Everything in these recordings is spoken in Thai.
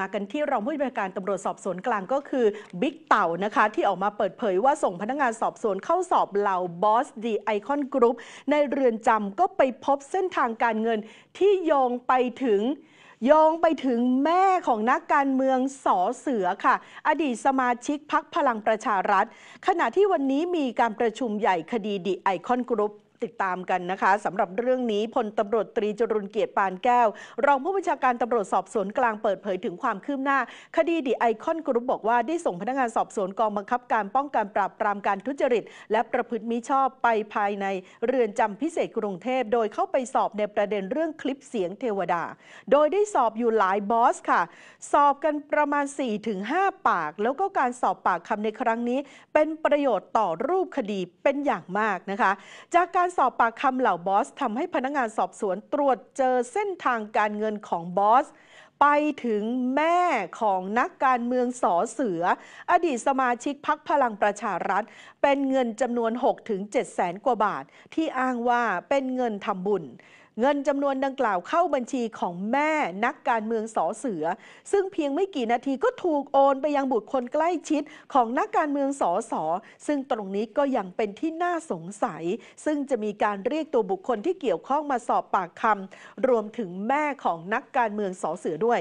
มากันที่รองผู้บัญชาการตำรวจสอบสวนกลางก็คือบิ๊กเต่านะคะ ที่ออกมาเปิดเผยว่าส่งพนักงานสอบสวนเข้าสอบเหล่าบอสดีไอคอนกรุ๊ปในเรือนจำก็ไปพบเส้นทางการเงินที่โยงไปถึงยองไปถึงแม่ของนักการเมืองสอเสือค่ะ อดีตสมาชิกพักพลังประชารัฐ ขณะที่วันนี้มีการประชุมใหญ่คดีดีไอคอนกรุ๊ปติดตามกันนะคะสำหรับเรื่องนี้พลตำรวจตรีจรุนเกียรติปานแก้ว รองผู้บัญชาการตำรวจสอบสวนกลางเปิดเผยถึงความคืบหน้า คดีดีไอคอนกรุ๊ปบอกว่า ได้ส่งพนักงานสอบสวนกองบังคับการป้องกันปราบปรามการทุจริต และประพฤติมิชอบไปภายในเรือนจำพิเศษกรุงเทพ โดยเข้าไปสอบในประเด็นเรื่องคลิปเสียงเทวดา โดยได้สอบอยู่หลายบอสค่ะ สอบกันประมาณ 4-5 ปาก แล้วก็การสอบปากคำในครั้งนี้ เป็นประโยชน์ต่อรูปคดีเป็นอย่างมากนะคะจากการการสอบปากคำเหล่าบอสทำให้พนักงานสอบสวนตรวจเจอเส้นทางการเงินของบอส ไปถึงแม่ของนักการเมืองสอเสือ อดีตสมาชิกพักพลังประชารัฐ เป็นเงินจำนวน6-7แสนกว่าบาท ที่อ้างว่าเป็นเงินทำบุญเงินจำนวนดังกล่าวเข้าบัญชีของแม่นักการเมืองสอเสือ ซึ่งเพียงไม่กี่นาทีก็ถูกโอนไปยังบุตรคนใกล้ชิดของนักการเมืองสอสอซึ่งตรงนี้ก็ยังเป็นที่น่าสงสัย ซึ่งจะมีการเรียกตัวบุคคลที่เกี่ยวข้องมาสอบปากคำรวมถึงแม่ของนักการเมืองสอเสือด้วย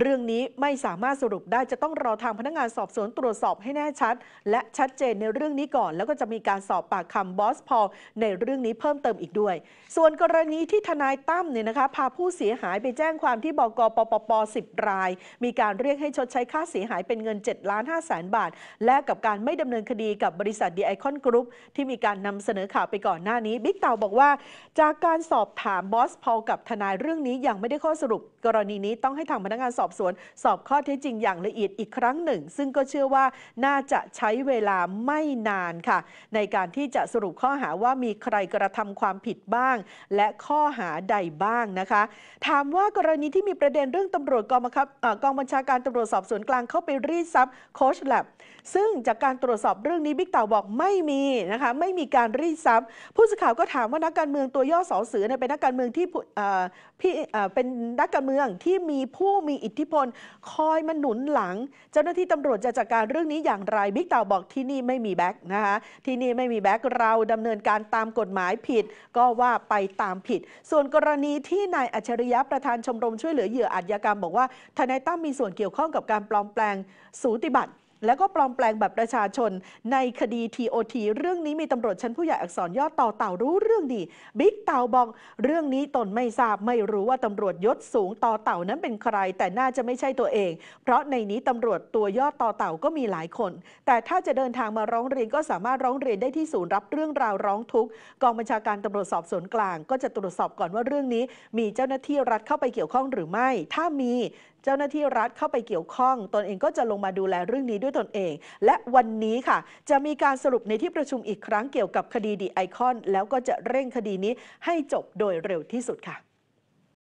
เรื่องนี้ไม่สามารถสรุปได้จะต้องรอทางพนักงานสอบสวนตรวจสอบให้แน่ชัด และชัดเจนในเรื่องนี้ก่อน แล้วก็จะมีการสอบปากคำบอสพอลในเรื่องนี้เพิ่มเติมอีกด้วย ส่วนกรณีที่นายตั้มเนี่ยนะคะ พาผู้เสียหายไปแจ้งความที่บกปปป10 ราย มีการเรียกให้ชดใช้ค่าเสียหายเป็นเงิน7ล้าน5แสนบาท และกับการไม่ดำเนินคดีกับบริษัทดีไอคอนกรุ๊ปที่มีการนำเสนอข่าวไปก่อนหน้านี้ บิ๊กเต่าบอกว่า จากการสอบถามบอสพอลกับทนายเรื่องนี้ยังไม่ได้ข้อสรุปกรณีนี้ต้องให้ทางพนักงานสอบสวน สอบข้อเท็จจริงอย่างละเอียดอีกครั้งหนึ่ง ซึ่งก็เชื่อว่าน่าจะใช้เวลาไม่นานค่ะ ในการที่จะสรุปข้อหาว่ามีใครกระทำความผิดบ้าง และข้อหาาใดบ้างนะคะ ถามว่ากรณีที่มีประเด็นเรื่องตำรวจกองบังคับกองบัญชาการตำรวจสอบสวนกลางเข้าไปรีดซับโคชแลบซึ่งจากการตรวจสอบเรื่องนี้บิ๊กเต่าบอกไม่มีนะคะไม่มีการรีดซับผู้สื่อข่าวก็ถามว่านักการเมืองตัวย่อสอสือเป็นนักการเมืองที่พี่เป็นนักการเมืองที่มีผู้มีอิทธิพลคอยมาหนุนหลัง เจ้าหน้าที่ตำรวจจะจัดการเรื่องนี้อย่างไร บิ๊กเต่าบอกที่นี่ไม่มีแบ็คนะคะที่นี่ไม่มีแบ็คเราดำเนินการตามกฎหมายผิดก็ว่าไปตามผิดส่วนกรณีที่นายอัจฉริยะประธานชมรมช่วยเหลือเหยื่ออาชญากรรมบอกว่าทนายตั้มมีส่วนเกี่ยวข้องกับการปลอมแปลงสูติบัตรแล้วก็ปลอมแปลงแบบประชาชนในคดี TOT เรื่องนี้มีตำรวจชั้นผู้ใหญ่อักษรย่อต่อเต่ารู้เรื่องดีบิ๊กเต่าบอก เรื่องนี้ตนไม่ทราบไม่รู้ว่าตำรวจยศสูงต่อเต่านั้นเป็นใคร แต่น่าจะไม่ใช่ตัวเอง เพราะในนี้ตำรวจตัวย่อต่อเต่าก็มีหลายคน แต่ถ้าจะเดินทางมาร้องเรียนก็สามารถร้องเรียนได้ที่ศูนย์รับเรื่องราวร้องทุกข์กองบัญชาการตำรวจสอบสวนกลาง ก็จะตรวจสอบก่อนว่าเรื่องนี้ มีเจ้าหน้าที่รัฐเข้าไปเกี่ยวข้องหรือไม่ ถ้ามีเจ้าหน้าที่รัฐเข้าไปเกี่ยวข้อง ตนเองก็จะลงมาดูแลเรื่องนี้ด้วยตนเอง และวันนี้ค่ะ จะมีการสรุปในที่ประชุมอีกครั้งเกี่ยวกับคดีดีไอคอน แล้วก็จะเร่งคดีนี้ให้จบโดยเร็วที่สุดค่ะ